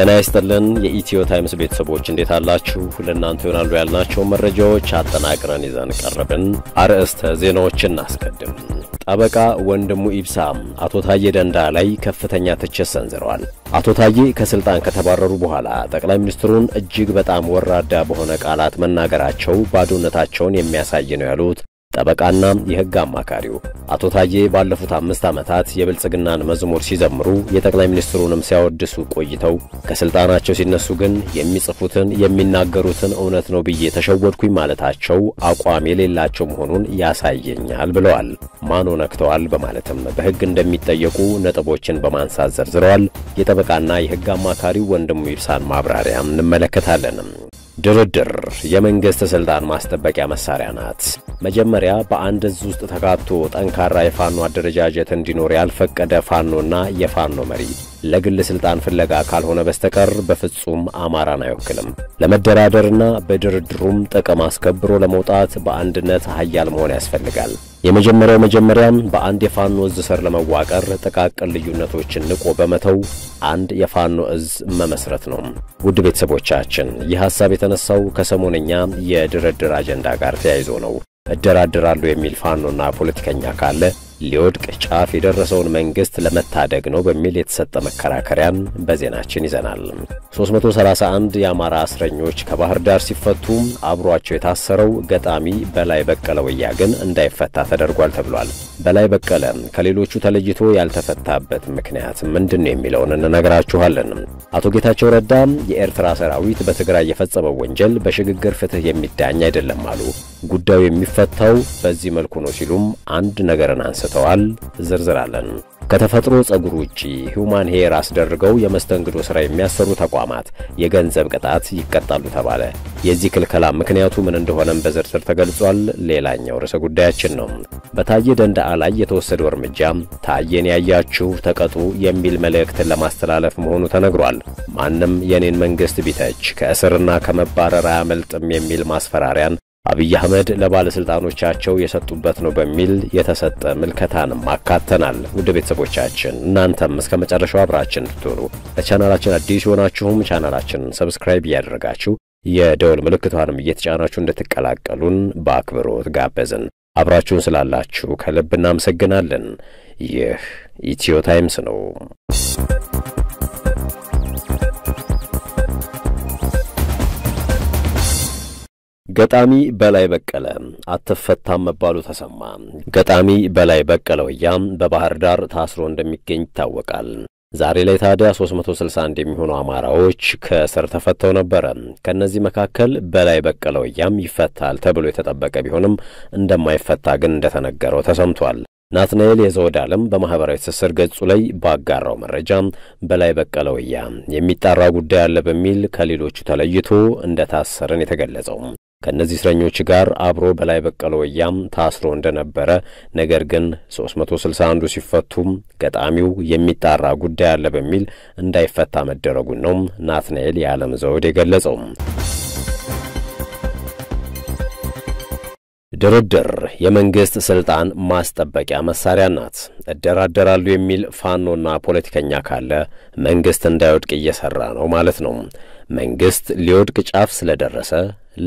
ጤና ይስጥልን የኢትዮ ታይምስ ቤተሰቦች እንዴት አላችሁ? ለእናንተ ይሆናሉ ያልናቸው መረጃዎች አጠናቅረን ይዘን ቀረብን። አርዕስተ ዜናዎችን እናስቀድም። ጠበቃ ወንድሙ ኢብሳ አቶ ታዬ ደንዳ ላይ ከፍተኛ ትችት ሰንዝረዋል። አቶ ታዬ ከስልጣን ከተባረሩ በኋላ ጠቅላይ ሚኒስትሩን እጅግ በጣም ወራዳ በሆነ ቃላት መናገራቸው ባዶነታቸውን የሚያሳይ ነው ያሉት ጠበቃና የህግ አማካሪው አቶ ታዬ ባለፉት አምስት ዓመታት የብልጽግናን መዝሙር ሲዘምሩ የጠቅላይ ሚኒስትሩንም ሲያወድሱ ቆይተው ከስልጣናቸው ሲነሱ ግን የሚጽፉትን የሚናገሩትን እውነት ነው ብዬ ተሸወድኩኝ ማለታቸው አቋም የሌላቸው መሆኑን ያሳየኛል ብለዋል። ማኖ ነክተዋል በማለትም በህግ እንደሚጠየቁ ነጥቦችን በማንሳት ዘርዝረዋል። የጠበቃና የህግ አማካሪው ወንድሙ ይብሳን ማብራሪያም እንመለከታለንም። ድርድር የመንግስት ስልጣን ማስጠበቂያ መሳሪያ ናት። መጀመሪያ በአንድ እዝ ውስጥ ተካቶ ጠንካራ የፋኖ አደረጃጀት እንዲኖር ያልፈቀደ ፋኖና የፋኖ መሪ ለግል ስልጣን ፍለጋ ካልሆነ በስተቀር በፍጹም አማራን አይወክልም። ለመደራደርና በድርድሩም ጥቅም አስከብሮ ለመውጣት በአንድነት ሀያል መሆን ያስፈልጋል። የመጀመሪያው መጀመሪያም በአንድ የፋኖ እዝ ስር ለመዋቀር ጥቃቅን ልዩነቶችን ንቆ በመተው አንድ የፋኖ እዝ መመስረት ነው። ውድ ቤተሰቦቻችን ይህ ሀሳብ የተነሳው ከሰሞነኛ የድርድር አጀንዳ ጋር ተያይዞ ነው። እደራደራለሁ የሚል ፋኖና ፖለቲከኛ ካለ ሊወድቅ ጫፍ የደረሰውን መንግስት ለመታደግ ነው በሚል የተሰጠ መከራከሪያን በዜናችን ይዘናል። 331 የአማራ እስረኞች ከባህር ዳር ሲፈቱ አብሯቸው የታሰረው ገጣሚ በላይ በቀለ ወያ ግን እንዳይፈታ ተደርጓል ተብሏል። በላይ በቀለ ከሌሎቹ ተለይቶ ያልተፈታበት ምክንያት ምንድን ነው የሚለውን እንነግራችኋለን። አቶ ጌታቸው ረዳ የኤርትራ ሰራዊት በትግራይ የፈጸመው ወንጀል በሽግግር ፍትህ የሚዳኝ አይደለም አሉ። ጉዳዩ የሚፈታው በዚህ መልኩ ነው ሲሉም አንድ ነገርን አንስ አስመልክተዋል። ዝርዝራለን ከተፈጥሮ ጸጉር ውጪ ሁማን ሄር አስደርገው የመስተንግዶ ሥራ የሚያሰሩ ተቋማት የገንዘብ ቅጣት ይቀጣሉ ተባለ። የዚህ ክልከላ ምክንያቱ ምን እንደሆነም በዝርዝር ተገልጿል። ሌላኛው ርዕሰ ጉዳያችን ነው። በታየ ደንደዓ ላይ የተወሰደው እርምጃ ታየን ያያችሁ ተቀጡ የሚል መልእክትን ለማስተላለፍ መሆኑ ተነግሯል። ማንም የኔን መንግሥት ቢተች ከእስርና ከመባረር አያመልጥም የሚል ማስፈራሪያን አብይ አህመድ ለባለስልጣኖቻቸው የሰጡበት ነው በሚል የተሰጠ ምልከታንም አካተናል። ውድ ቤተሰቦቻችን እናንተም እስከ መጨረሻው አብራችን እንድትሆኑ ለቻናላችን አዲስ የሆናችሁም ቻናላችንን ሰብስክራይብ እያደረጋችሁ የደወል ምልክቷንም እየተጫናችሁ እንድትቀላቀሉን በአክብሮት ጋበዝን። አብራችሁን ስላላችሁ ከልብ እናመሰግናለን። ይህ ኢትዮ ታይምስ ነው። ገጣሚ በላይ በቀለ አትፈታም መባሉ ተሰማ። ገጣሚ በላይ በቀለ ወያም በባህር ዳር ታስሮ እንደሚገኝ ይታወቃል። ዛሬ ላይ ታዲያ 361 የሚሆኑ አማራዎች ከእስር ተፈተው ነበረ። ከእነዚህ መካከል በላይ በቀለ ወያም ይፈታል ተብሎ የተጠበቀ ቢሆንም እንደማይፈታ ግን እንደተነገረው ተሰምቷል። ናትናኤል የዘወድ አለም በማህበራዊ ትስስር ገጹ ላይ ባጋራው መረጃ በላይ በቀለ ወያ የሚጣራ ጉዳይ አለ በሚል ከሌሎቹ ተለይቶ እንደታሰረን የተገለጸው ከእነዚህ እስረኞች ጋር አብሮ በላይ በቀለ ወያም ታስሮ እንደነበረ ነገር ግን 361ዱ ሲፈቱም ገጣሚው የሚጣራ ጉዳይ አለ በሚል እንዳይፈታ መደረጉን ነው ናትናኤል የዓለም ዘውድ የገለጸው። ድርድር የመንግስት ስልጣን ማስጠበቂያ መሳሪያ ናት። እደራደራሉ የሚል ፋኖና ፖለቲከኛ ካለ መንግስት እንዳይወድቅ እየሰራ ነው ማለት ነው። መንግስት ሊወድቅ ጫፍ ስለደረሰ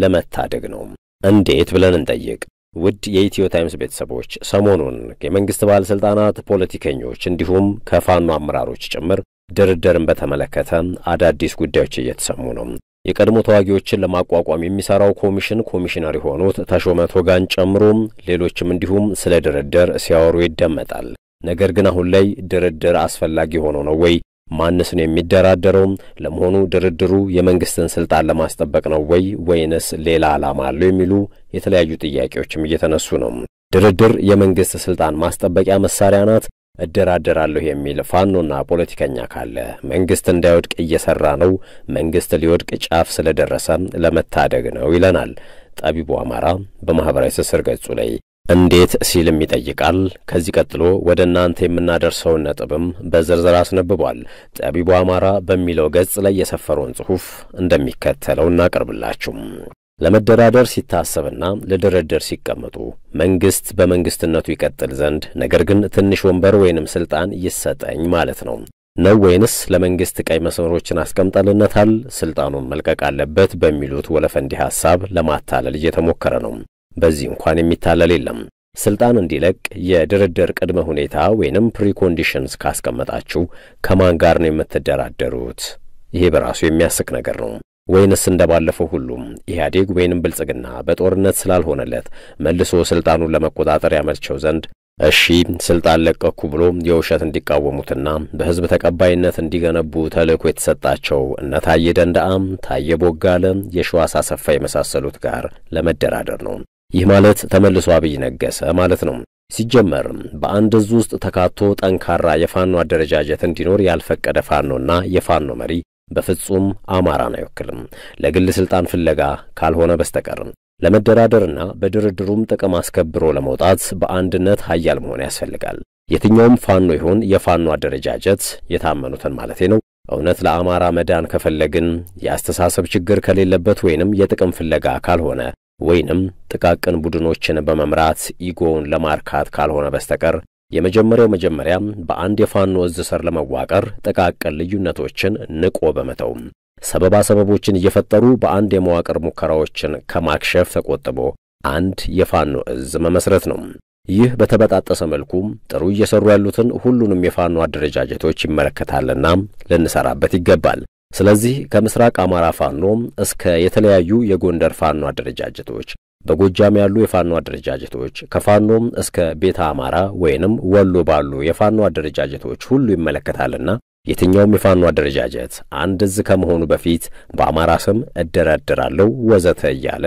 ለመታደግ ነው። እንዴት ብለን እንጠይቅ። ውድ የኢትዮ ታይምስ ቤተሰቦች፣ ሰሞኑን የመንግስት ባለሥልጣናት፣ ፖለቲከኞች እንዲሁም ከፋኖ አመራሮች ጭምር ድርድርን በተመለከተ አዳዲስ ጉዳዮች እየተሰሙ ነው። የቀድሞ ተዋጊዎችን ለማቋቋም የሚሰራው ኮሚሽን ኮሚሽነር የሆኑት ተሾመ ቶጋን ጨምሮም ሌሎችም እንዲሁም ስለ ድርድር ሲያወሩ ይደመጣል። ነገር ግን አሁን ላይ ድርድር አስፈላጊ ሆኖ ነው ወይ? ማንስ ነው የሚደራደረው ለመሆኑ ድርድሩ የመንግስትን ስልጣን ለማስጠበቅ ነው ወይ ወይንስ ሌላ ዓላማ አለው? የሚሉ የተለያዩ ጥያቄዎችም እየተነሱ ነው። ድርድር የመንግስት ስልጣን ማስጠበቂያ መሳሪያ ናት፣ እደራደራለሁ የሚል ፋኖና ፖለቲከኛ ካለ መንግስት እንዳይወድቅ እየሰራ ነው፣ መንግስት ሊወድቅ ጫፍ ስለደረሰ ለመታደግ ነው ይለናል ጠቢቡ አማራ በማኅበራዊ ትስስር ገጹ ላይ እንዴት ሲልም ይጠይቃል። ከዚህ ቀጥሎ ወደ እናንተ የምናደርሰውን ነጥብም በዝርዝር አስነብቧል። ጠቢቡ አማራ በሚለው ገጽ ላይ የሰፈረውን ጽሑፍ እንደሚከተለው እናቀርብላችሁም። ለመደራደር ሲታሰብና ለድርድር ሲቀመጡ መንግስት በመንግስትነቱ ይቀጥል ዘንድ ነገር ግን ትንሽ ወንበር ወይንም ስልጣን ይሰጠኝ ማለት ነው ነው ወይንስ ለመንግስት ቀይ መስመሮችን አስቀምጠንለታል፣ ስልጣኑን መልቀቅ አለበት በሚሉት ወለፈንዲ ሐሳብ ለማታለል እየተሞከረ ነው። በዚህ እንኳን የሚታለል የለም። ስልጣን እንዲለቅ የድርድር ቅድመ ሁኔታ ወይንም ፕሪኮንዲሽንስ ካስቀመጣችሁ ከማን ጋር ነው የምትደራደሩት? ይሄ በራሱ የሚያስቅ ነገር ነው። ወይንስ ባለፈው ሁሉም ኢህአዴግ ወይንም ብልጽግና በጦርነት ስላልሆነለት መልሶ ስልጣኑን ለመቆጣጠር ያመቸው ዘንድ እሺ ስልጣን ለቀኩ ብሎ የውሸት እንዲቃወሙትና በህዝብ ተቀባይነት እንዲገነቡ ተልእኮ የተሰጣቸው እነ ታዬ ደንደአም፣ ታዬ ቦጋለ፣ የሺዋስ አሰፋ የመሳሰሉት ጋር ለመደራደር ነው። ይህ ማለት ተመልሶ አብይ ነገሰ ማለት ነው። ሲጀመር በአንድ እዝ ውስጥ ተካቶ ጠንካራ የፋኖ አደረጃጀት እንዲኖር ያልፈቀደ ፋኖና የፋኖ መሪ በፍጹም አማራን አይወክልም ለግል ስልጣን ፍለጋ ካልሆነ በስተቀር። ለመደራደርና በድርድሩም ጥቅም አስከብሮ ለመውጣት በአንድነት ሀያል መሆን ያስፈልጋል። የትኛውም ፋኖ ይሁን የፋኖ አደረጃጀት የታመኑትን ማለቴ ነው። እውነት ለአማራ መዳን ከፈለግን የአስተሳሰብ ችግር ከሌለበት ወይንም የጥቅም ፍለጋ ካልሆነ ወይንም ጥቃቅን ቡድኖችን በመምራት ኢጎውን ለማርካት ካልሆነ በስተቀር የመጀመሪያው መጀመሪያ በአንድ የፋኖ እዝ ስር ለመዋቀር ጥቃቅን ልዩነቶችን ንቆ በመተው ሰበባ ሰበቦችን እየፈጠሩ በአንድ የመዋቅር ሙከራዎችን ከማክሸፍ ተቆጥቦ አንድ የፋኖ እዝ መመስረት ነው። ይህ በተበጣጠሰ መልኩ ጥሩ እየሰሩ ያሉትን ሁሉንም የፋኖ አደረጃጀቶች ይመለከታልና ልንሰራበት ይገባል። ስለዚህ ከምስራቅ አማራ ፋኖ እስከ የተለያዩ የጎንደር ፋኖ አደረጃጀቶች በጎጃም ያሉ የፋኖ አደረጃጀቶች ከፋኖም እስከ ቤተ አማራ ወይንም ወሎ ባሉ የፋኖ አደረጃጀቶች ሁሉ ይመለከታልና የትኛውም የፋኖ አደረጃጀት አንድ እዝ ከመሆኑ በፊት በአማራ ስም እደራደራለሁ ወዘተ እያለ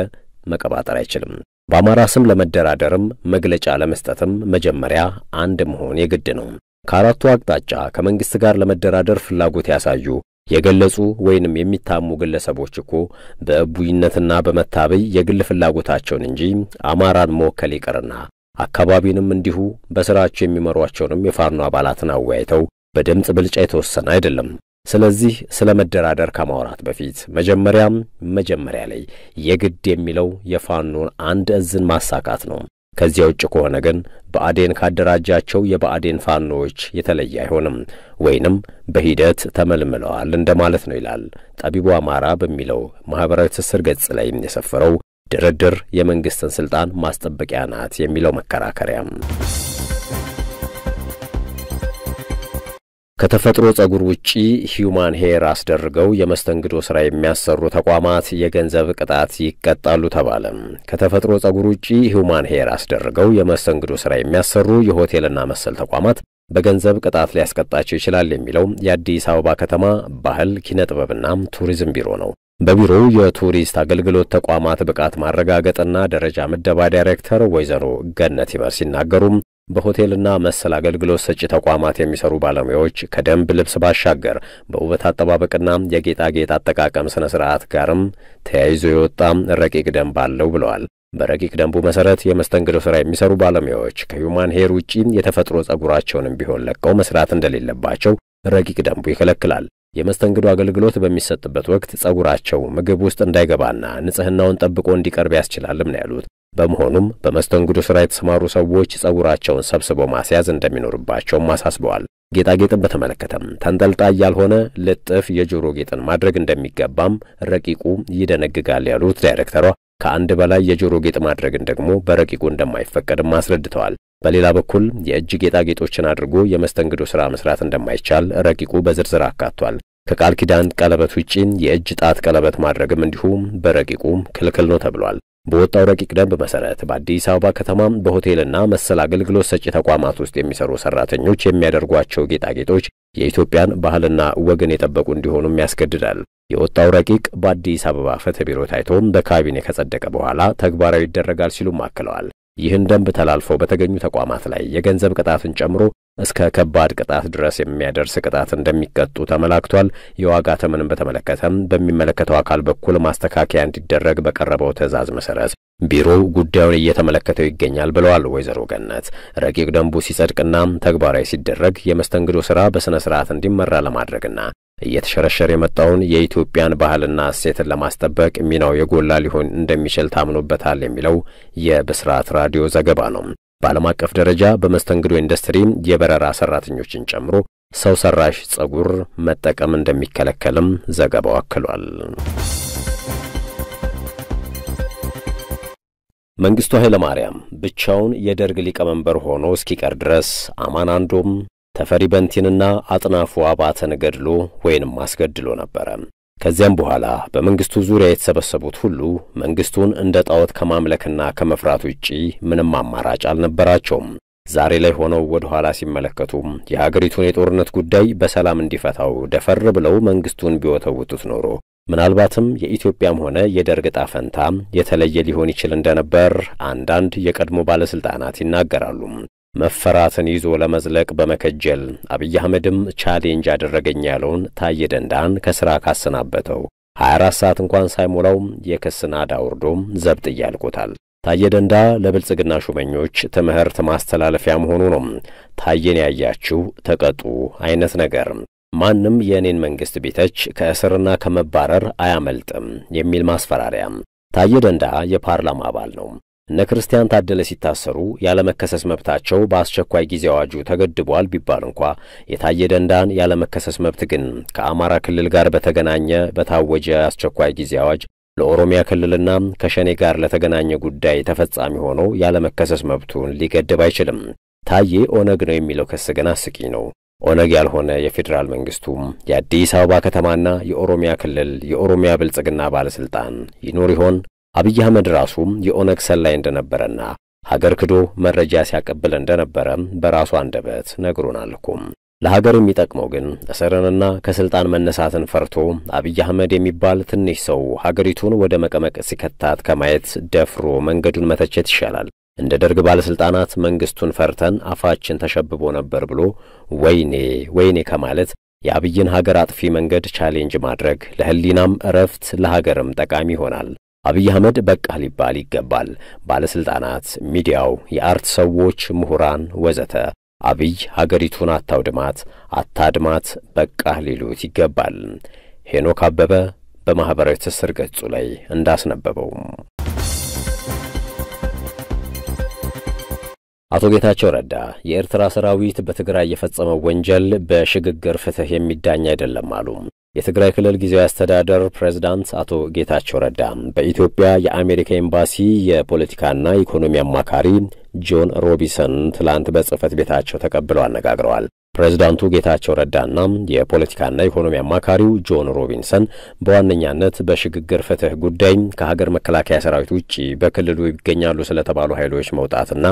መቀባጠር አይችልም። በአማራ ስም ለመደራደርም መግለጫ ለመስጠትም መጀመሪያ አንድ መሆን የግድ ነው። ከአራቱ አቅጣጫ ከመንግሥት ጋር ለመደራደር ፍላጎት ያሳዩ የገለጹ ወይንም የሚታሙ ግለሰቦች እኮ በእቡይነትና በመታበይ የግል ፍላጎታቸውን እንጂ አማራን መወከል ይቅርና አካባቢንም እንዲሁ በሥራቸው የሚመሯቸውንም የፋኖ አባላትን አወያይተው በድምፅ ብልጫ የተወሰነ አይደለም። ስለዚህ ስለ መደራደር ከማውራት በፊት መጀመሪያም መጀመሪያ ላይ የግድ የሚለው የፋኖን አንድ እዝን ማሳካት ነው። ከዚያ ውጭ ከሆነ ግን በአዴን ካደራጃቸው የብአዴን ፋኖዎች የተለየ አይሆንም ወይንም በሂደት ተመልምለዋል እንደማለት ነው ይላል ጠቢቡ አማራ በሚለው ማኅበራዊ ትስስር ገጽ ላይ የሰፈረው ድርድር የመንግሥትን ሥልጣን ማስጠበቂያ ናት የሚለው መከራከሪያም ከተፈጥሮ ጸጉር ውጪ ሂዩማን ሄር አስደርገው የመስተንግዶ ስራ የሚያሰሩ ተቋማት የገንዘብ ቅጣት ይቀጣሉ ተባለ። ከተፈጥሮ ጸጉር ውጪ ሂዩማን ሄር አስደርገው የመስተንግዶ ስራ የሚያሰሩ የሆቴልና መሰል ተቋማት በገንዘብ ቅጣት ሊያስቀጣቸው ይችላል የሚለው የአዲስ አበባ ከተማ ባህል ኪነ ጥበብና ቱሪዝም ቢሮ ነው። በቢሮው የቱሪስት አገልግሎት ተቋማት ብቃት ማረጋገጥና ደረጃ ምደባ ዳይሬክተር ወይዘሮ ገነት ይበር ሲናገሩም በሆቴልና መሰል አገልግሎት ሰጪ ተቋማት የሚሰሩ ባለሙያዎች ከደንብ ልብስ ባሻገር በውበት አጠባበቅና የጌጣጌጥ አጠቃቀም ስነ ስርዓት ጋርም ተያይዞ የወጣ ረቂቅ ደንብ አለው ብለዋል። በረቂቅ ደንቡ መሰረት የመስተንግዶ ስራ የሚሰሩ ባለሙያዎች ከሂውማን ሄር ውጪ የተፈጥሮ ጸጉራቸውንም ቢሆን ለቀው መስራት እንደሌለባቸው ረቂቅ ደንቡ ይከለክላል። የመስተንግዶ አገልግሎት በሚሰጥበት ወቅት ጸጉራቸው ምግብ ውስጥ እንዳይገባና ንጽህናውን ጠብቆ እንዲቀርብ ያስችላልም ነው ያሉት በመሆኑም በመስተንግዶ ስራ የተሰማሩ ሰዎች ጸጉራቸውን ሰብስበው ማስያዝ እንደሚኖርባቸውም አሳስበዋል። ጌጣጌጥን በተመለከተም ተንጠልጣይ ያልሆነ ልጥፍ የጆሮ ጌጥን ማድረግ እንደሚገባም ረቂቁ ይደነግጋል ያሉት ዳይሬክተሯ ከአንድ በላይ የጆሮ ጌጥ ማድረግን ደግሞ በረቂቁ እንደማይፈቀድም አስረድተዋል። በሌላ በኩል የእጅ ጌጣጌጦችን አድርጎ የመስተንግዶ ስራ መስራት እንደማይቻል ረቂቁ በዝርዝር አካቷል። ከቃል ኪዳን ቀለበት ውጪን የእጅ ጣት ቀለበት ማድረግም እንዲሁም በረቂቁም ክልክል ነው ተብሏል። በወጣው ረቂቅ ደንብ መሰረት በአዲስ አበባ ከተማ በሆቴልና መሰል አገልግሎት ሰጪ ተቋማት ውስጥ የሚሰሩ ሰራተኞች የሚያደርጓቸው ጌጣጌጦች የኢትዮጵያን ባህልና ወግን የጠበቁ እንዲሆኑም ያስገድዳል። የወጣው ረቂቅ በአዲስ አበባ ፍትህ ቢሮ ታይቶም በካቢኔ ከጸደቀ በኋላ ተግባራዊ ይደረጋል ሲሉም አክለዋል። ይህን ደንብ ተላልፈው በተገኙ ተቋማት ላይ የገንዘብ ቅጣትን ጨምሮ እስከ ከባድ ቅጣት ድረስ የሚያደርስ ቅጣት እንደሚቀጡ ተመላክቷል። የዋጋ ተመንን በተመለከተም በሚመለከተው አካል በኩል ማስተካከያ እንዲደረግ በቀረበው ትዕዛዝ መሰረት ቢሮው ጉዳዩን እየተመለከተው ይገኛል ብለዋል ወይዘሮ ገነት። ረቂቅ ደንቡ ሲጸድቅና ተግባራዊ ሲደረግ የመስተንግዶ ስራ በሥነ ስርዓት እንዲመራ ለማድረግና እየተሸረሸረ የመጣውን የኢትዮጵያን ባህልና እሴትን ለማስጠበቅ ሚናው የጎላ ሊሆን እንደሚችል ታምኖበታል የሚለው የብስራት ራዲዮ ዘገባ ነው። በዓለም አቀፍ ደረጃ በመስተንግዶ ኢንዱስትሪ የበረራ ሰራተኞችን ጨምሮ ሰው ሰራሽ ጸጉር መጠቀም እንደሚከለከልም ዘገባው አክሏል። መንግስቱ ኃይለማርያም ብቻውን የደርግ ሊቀመንበር ሆኖ እስኪቀር ድረስ አማን አንዶም ተፈሪ በንቲንና አጥናፉ አባተን ገድሎ ወይንም አስገድሎ ነበረ። ከዚያም በኋላ በመንግስቱ ዙሪያ የተሰበሰቡት ሁሉ መንግስቱን እንደ ጣዖት ከማምለክና ከመፍራት ውጪ ምንም አማራጭ አልነበራቸውም። ዛሬ ላይ ሆነው ወደ ኋላ ሲመለከቱ የሀገሪቱን የጦርነት ጉዳይ በሰላም እንዲፈታው ደፈር ብለው መንግስቱን ቢወተውቱት ኖሮ ምናልባትም የኢትዮጵያም ሆነ የደርግ ዕጣ ፈንታ የተለየ ሊሆን ይችል እንደነበር አንዳንድ የቀድሞ ባለስልጣናት ይናገራሉ። መፈራትን ይዞ ለመዝለቅ በመከጀል አብይ አህመድም ቻሌንጅ አደረገኝ ያለውን ታየ ደንዳን ከስራ ካሰናበተው 24 ሰዓት እንኳን ሳይሞላው የክስ ናዳ ዘብጥ እያልቆታል። ታየ ደንዳ ለብልጽግና ሹመኞች ትምህርት ማስተላለፊያ መሆኑ ነው። ታየን ያያችሁ ተቀጡ አይነት ነገር። ማንም የእኔን መንግስት ቤተች ከእስርና ከመባረር አያመልጥም የሚል ማስፈራሪያ። ታየ ደንዳ የፓርላማ አባል ነው። እነ ክርስቲያን ታደለ ሲታሰሩ ያለመከሰስ መብታቸው በአስቸኳይ ጊዜ አዋጁ ተገድቧል ቢባል እንኳ የታየ ደንዳን ያለመከሰስ መብት ግን ከአማራ ክልል ጋር በተገናኘ በታወጀ አስቸኳይ ጊዜ አዋጅ ለኦሮሚያ ክልልና ከሸኔ ጋር ለተገናኘ ጉዳይ ተፈጻሚ ሆኖ ያለመከሰስ መብቱን ሊገድብ አይችልም። ታዬ ኦነግ ነው የሚለው ክስ ግን አስቂ ነው። ኦነግ ያልሆነ የፌዴራል መንግስቱም የአዲስ አበባ ከተማና የኦሮሚያ ክልል የኦሮሚያ ብልጽግና ባለስልጣን ይኖር ይሆን? አብይ አህመድ ራሱም የኦነግ ሰላይ እንደነበረና ሀገር ክዶ መረጃ ሲያቀብል እንደነበረ በራሱ አንደበት ነግሮናል እኮ። ለሀገር የሚጠቅመው ግን እስርንና ከስልጣን መነሳትን ፈርቶ አብይ አህመድ የሚባል ትንሽ ሰው ሀገሪቱን ወደ መቀመቅ ሲከታት ከማየት ደፍሮ መንገዱን መተቸት ይሻላል። እንደ ደርግ ባለስልጣናት መንግስቱን ፈርተን አፋችን ተሸብቦ ነበር ብሎ ወይኔ ወይኔ ከማለት የአብይን ሀገር አጥፊ መንገድ ቻሌንጅ ማድረግ ለህሊናም እረፍት ለሀገርም ጠቃሚ ይሆናል። አብይ አህመድ በቃ ሊባል ይገባል። ባለሥልጣናት፣ ሚዲያው፣ የአርት ሰዎች፣ ምሁራን ወዘተ አብይ ሀገሪቱን አታውድማት፣ አታድማት፣ በቃ ሊሉት ይገባል። ሄኖክ አበበ በማኅበራዊ ትስስር ገጹ ላይ እንዳስነበበው አቶ ጌታቸው ረዳ የኤርትራ ሰራዊት በትግራይ የፈጸመው ወንጀል በሽግግር ፍትሕ የሚዳኝ አይደለም አሉ። የትግራይ ክልል ጊዜያዊ አስተዳደር ፕሬዝዳንት አቶ ጌታቸው ረዳ በኢትዮጵያ የአሜሪካ ኤምባሲ የፖለቲካና ኢኮኖሚ አማካሪ ጆን ሮቢሰን ትላንት በጽህፈት ቤታቸው ተቀብለው አነጋግረዋል። ፕሬዝዳንቱ ጌታቸው ረዳና የፖለቲካና ኢኮኖሚ አማካሪው ጆን ሮቢንሰን በዋነኛነት በሽግግር ፍትህ ጉዳይ ከሀገር መከላከያ ሰራዊት ውጭ በክልሉ ይገኛሉ ስለተባሉ ኃይሎች መውጣትና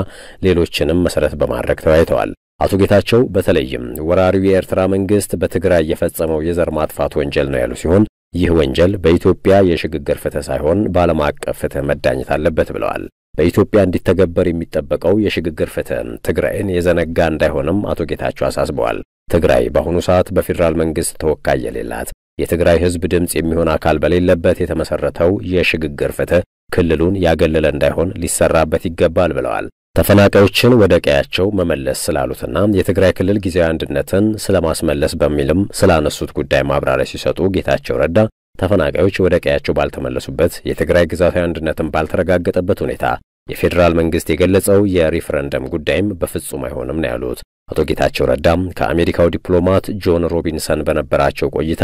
ሌሎችንም መሰረት በማድረግ ተወያይተዋል። አቶ ጌታቸው በተለይም ወራሪው የኤርትራ መንግስት በትግራይ የፈጸመው የዘር ማጥፋት ወንጀል ነው ያሉ ሲሆን ይህ ወንጀል በኢትዮጵያ የሽግግር ፍትህ ሳይሆን በዓለም አቀፍ ፍትህ መዳኘት አለበት ብለዋል። በኢትዮጵያ እንዲተገበር የሚጠበቀው የሽግግር ፍትህ ትግራይን የዘነጋ እንዳይሆንም አቶ ጌታቸው አሳስበዋል። ትግራይ በአሁኑ ሰዓት በፌዴራል መንግስት ተወካይ የሌላት የትግራይ ህዝብ ድምፅ የሚሆን አካል በሌለበት የተመሰረተው የሽግግር ፍትህ ክልሉን ያገለለ እንዳይሆን ሊሰራበት ይገባል ብለዋል። ተፈናቃዮችን ወደ ቀያቸው መመለስ ስላሉትና የትግራይ ክልል ጊዜያዊ አንድነትን ስለማስመለስ በሚልም ስላነሱት ጉዳይ ማብራሪያ ሲሰጡ ጌታቸው ረዳ ተፈናቃዮች ወደ ቀያቸው ባልተመለሱበት፣ የትግራይ ግዛታዊ አንድነትን ባልተረጋገጠበት ሁኔታ የፌዴራል መንግስት የገለጸው የሪፍረንደም ጉዳይም በፍጹም አይሆንም ነው ያሉት። አቶ ጌታቸው ረዳም ከአሜሪካው ዲፕሎማት ጆን ሮቢንሰን በነበራቸው ቆይታ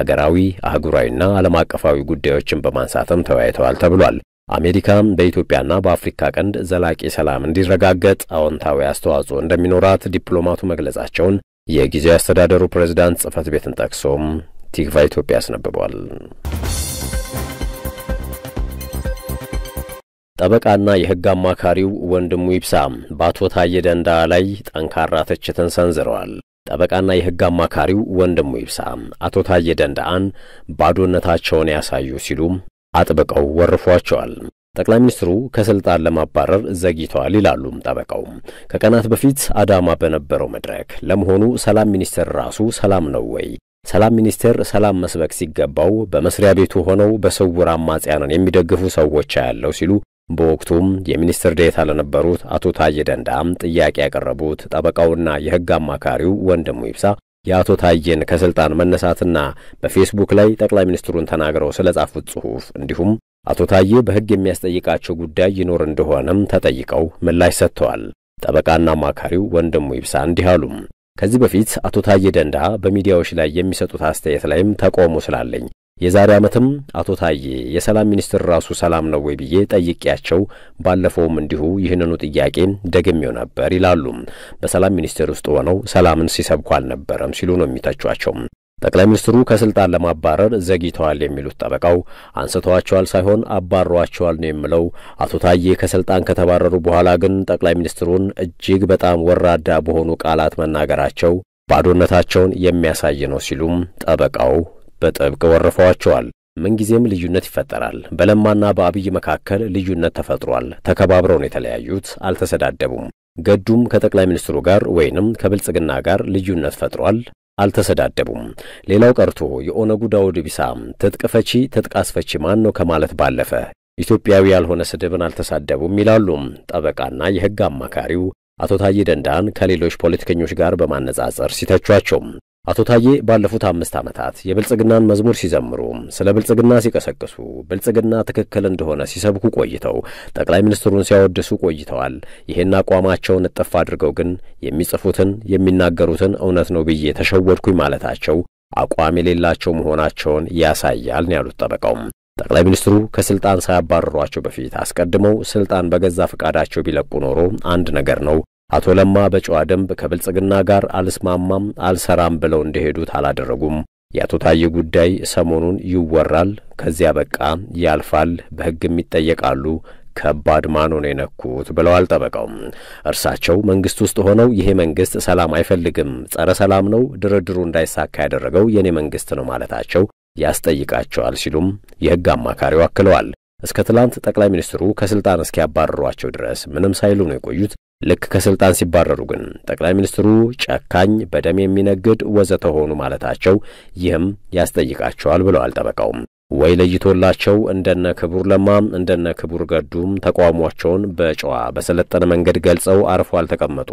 ሀገራዊ፣ አህጉራዊና ዓለም አቀፋዊ ጉዳዮችን በማንሳትም ተወያይተዋል ተብሏል። አሜሪካም በኢትዮጵያና በአፍሪካ ቀንድ ዘላቂ ሰላም እንዲረጋገጥ አዎንታዊ አስተዋጽኦ እንደሚኖራት ዲፕሎማቱ መግለጻቸውን የጊዜያዊ አስተዳደሩ ፕሬዝዳንት ጽህፈት ቤትን ጠቅሶም ቲግቫ ኢትዮጵያ አስነብቧል። ጠበቃና የህግ አማካሪው ወንድሙ ይብሳም በአቶ ታዬ ደንዳ ላይ ጠንካራ ትችትን ሰንዝረዋል። ጠበቃና የህግ አማካሪው ወንድሙ ይብሳም አቶ ታዬ ደንዳአን ባዶነታቸውን ያሳዩ ሲሉም አጥብቀው ወርፏቸዋል። ጠቅላይ ሚኒስትሩ ከስልጣን ለማባረር ዘግይተዋል ይላሉም ጠበቃው። ከቀናት በፊት አዳማ በነበረው መድረክ ለመሆኑ ሰላም ሚኒስቴር ራሱ ሰላም ነው ወይ? ሰላም ሚኒስቴር ሰላም መስበክ ሲገባው በመስሪያ ቤቱ ሆነው በስውር አማጽያንን የሚደግፉ ሰዎች ያለው ሲሉ በወቅቱም የሚኒስትር ዴታ ለነበሩት አቶ ታዬ ደንዳም ጥያቄ ያቀረቡት ጠበቃውና የሕግ አማካሪው ወንድሙ ይብሳ የአቶ ታዬን ከስልጣን መነሳትና በፌስቡክ ላይ ጠቅላይ ሚኒስትሩን ተናግረው ስለ ጻፉት ጽሑፍ እንዲሁም አቶ ታዬ በሕግ የሚያስጠይቃቸው ጉዳይ ይኖር እንደሆነም ተጠይቀው ምላሽ ሰጥተዋል። ጠበቃና አማካሪው ወንድሙ ይብሳ እንዲህ አሉም። ከዚህ በፊት አቶ ታዬ ደንዳ በሚዲያዎች ላይ የሚሰጡት አስተያየት ላይም ተቃውሞ ስላለኝ የዛሬ ዓመትም አቶ ታዬ የሰላም ሚኒስትር ራሱ ሰላም ነው ወይ ብዬ ጠይቄያቸው፣ ባለፈውም እንዲሁ ይህንኑ ጥያቄ ደግሜው ነበር ይላሉ። በሰላም ሚኒስቴር ውስጥ ሆነው ሰላምን ሲሰብኩ አልነበረም ሲሉ ነው የሚተቿቸው። ጠቅላይ ሚኒስትሩ ከስልጣን ለማባረር ዘግይተዋል የሚሉት ጠበቃው አንስተዋቸዋል ሳይሆን አባረዋቸዋል ነው የምለው። አቶ ታዬ ከስልጣን ከተባረሩ በኋላ ግን ጠቅላይ ሚኒስትሩን እጅግ በጣም ወራዳ በሆኑ ቃላት መናገራቸው ባዶነታቸውን የሚያሳይ ነው ሲሉም ጠበቃው በጥብቅ ወርፈዋቸዋል። ምንጊዜም ልዩነት ይፈጠራል። በለማና በአብይ መካከል ልዩነት ተፈጥሯል። ተከባብረውን የተለያዩት፣ አልተሰዳደቡም። ገዱም ከጠቅላይ ሚኒስትሩ ጋር ወይንም ከብልጽግና ጋር ልዩነት ፈጥሯል፣ አልተሰዳደቡም። ሌላው ቀርቶ የኦነጉ ዳውድ ቢሳ ትጥቅ ፈቺ ትጥቅ አስፈቺ ማን ነው ከማለት ባለፈ ኢትዮጵያዊ ያልሆነ ስድብን አልተሳደቡም ይላሉ ጠበቃና የሕግ አማካሪው አቶ ታዬ ደንዳን ከሌሎች ፖለቲከኞች ጋር በማነጻጸር ሲተቿቸው አቶ ታዬ ባለፉት አምስት ዓመታት የብልጽግናን መዝሙር ሲዘምሩ ስለ ብልጽግና ሲቀሰቅሱ ብልጽግና ትክክል እንደሆነ ሲሰብኩ ቆይተው ጠቅላይ ሚኒስትሩን ሲያወድሱ ቆይተዋል። ይህን አቋማቸውን እጥፍ አድርገው ግን የሚጽፉትን የሚናገሩትን እውነት ነው ብዬ ተሸወድኩኝ ማለታቸው አቋም የሌላቸው መሆናቸውን ያሳያል ነው ያሉት ጠበቃውም። ጠቅላይ ሚኒስትሩ ከስልጣን ሳያባረሯቸው በፊት አስቀድመው ስልጣን በገዛ ፈቃዳቸው ቢለቁ ኖሮ አንድ ነገር ነው አቶ ለማ በጨዋ ደንብ ከብልጽግና ጋር አልስማማም፣ አልሰራም ብለው እንደሄዱት አላደረጉም። የአቶ ታዬ ጉዳይ ሰሞኑን ይወራል፣ ከዚያ በቃ ያልፋል፣ በሕግም ይጠየቃሉ ከባድ ማኖን የነኩት ብለዋል ጠበቃውም። እርሳቸው መንግስት ውስጥ ሆነው ይሄ መንግስት ሰላም አይፈልግም፣ ጸረ ሰላም ነው፣ ድርድሩ እንዳይሳካ ያደረገው የእኔ መንግስት ነው ማለታቸው ያስጠይቃቸዋል ሲሉም የሕግ አማካሪው አክለዋል። እስከ ትላንት ጠቅላይ ሚኒስትሩ ከስልጣን እስኪያባረሯቸው ድረስ ምንም ሳይሉ ነው የቆዩት። ልክ ከስልጣን ሲባረሩ ግን ጠቅላይ ሚኒስትሩ ጨካኝ፣ በደም የሚነግድ ወዘተ ሆኑ ማለታቸው ይህም ያስጠይቃቸዋል ብለዋል ጠበቃውም። ወይ ለይቶላቸው እንደነ ክቡር ለማም እንደነ ክቡር ገዱም ተቃውሟቸውን በጨዋ በሰለጠነ መንገድ ገልጸው አርፎ አልተቀመጡ።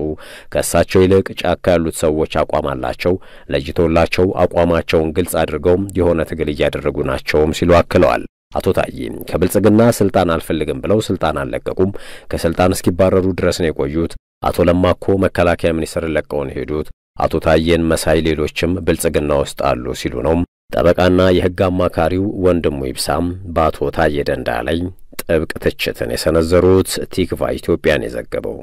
ከእሳቸው ይልቅ ጫካ ያሉት ሰዎች አቋም አላቸው፣ ለይቶላቸው አቋማቸውን ግልጽ አድርገው የሆነ ትግል እያደረጉ ናቸውም ሲሉ አክለዋል። አቶ ታዬ ከብልጽግና ስልጣን አልፈልግም ብለው ስልጣን አልለቀቁም። ከስልጣን እስኪባረሩ ድረስ ነው የቆዩት። አቶ ለማ እኮ መከላከያ ሚኒስትርን ለቀውን ሄዱት። አቶ ታዬን መሳይ ሌሎችም ብልጽግና ውስጥ አሉ ሲሉ ነው ጠበቃና የሕግ አማካሪው ወንድሙ ይብሳም በአቶ ታዬ ደንዳ ላይ ጥብቅ ትችትን የሰነዘሩት። ቲክቫ ኢትዮጵያን የዘገበው